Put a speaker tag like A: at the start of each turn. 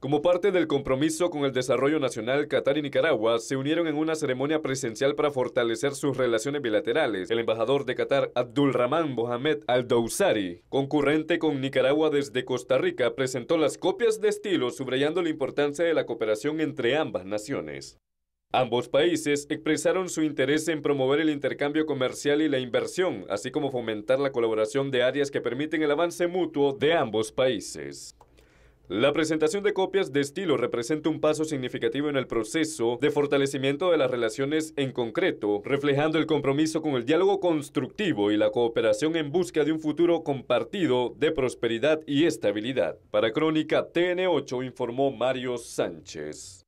A: Como parte del compromiso con el desarrollo nacional, Qatar y Nicaragua se unieron en una ceremonia presencial para fortalecer sus relaciones bilaterales. El embajador de Qatar, Abdulrahman Mohamed al concurrente con Nicaragua desde Costa Rica, presentó las copias de estilo subrayando la importancia de la cooperación entre ambas naciones. Ambos países expresaron su interés en promover el intercambio comercial y la inversión, así como fomentar la colaboración de áreas que permiten el avance mutuo de ambos países. La presentación de copias de estilo representa un paso significativo en el proceso de fortalecimiento de las relaciones en concreto, reflejando el compromiso con el diálogo constructivo y la cooperación en busca de un futuro compartido de prosperidad y estabilidad. Para Crónica TN8 informó Mario Sánchez.